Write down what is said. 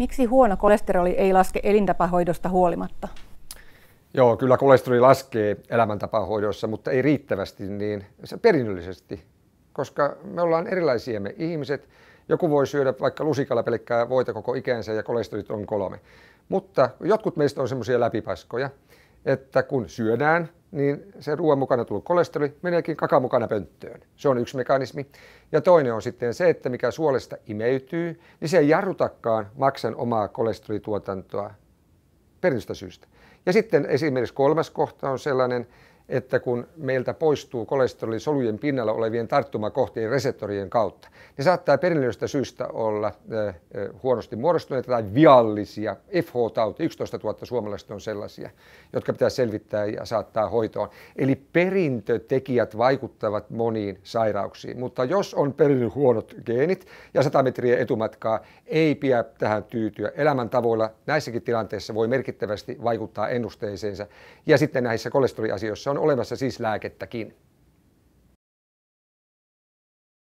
Miksi huono kolesteroli ei laske elintapahoidosta huolimatta? Joo, kyllä kolesteroli laskee elämäntapahoidossa, mutta ei riittävästi niin se perinnöllisesti, koska me ollaan erilaisia me ihmiset. Joku voi syödä vaikka lusikalla pelkkää voita koko ikänsä ja kolesterolit on kolme. Mutta jotkut meistä on semmoisia läpipaskoja, että kun syödään, niin se ruoan mukana tullut kolesteroli meneekin kakan mukana pönttöön. Se on yksi mekanismi. Ja toinen on sitten se, että mikä suolesta imeytyy, niin se ei jarrutakaan maksan omaa kolesterolituotantoa perinnöstä syystä. Ja sitten esimerkiksi kolmas kohta on sellainen, että kun meiltä poistuu kolesterolisolujen pinnalla olevien tarttumakohtien reseptorien kautta, ne saattaa perinnöllisestä syystä olla huonosti muodostuneita tai viallisia. FH-tauti, 11 000 suomalaista on sellaisia, jotka pitää selvittää ja saattaa hoitoon. Eli perintötekijät vaikuttavat moniin sairauksiin, mutta jos on perinnön huonot geenit ja 100 metriä etumatkaa, ei pidä tähän tyytyä. Elämäntavoilla näissäkin tilanteissa voi merkittävästi vaikuttaa ennusteeseensa. Ja sitten näissä kolesteroliasioissa on olemassa siis lääkettäkin.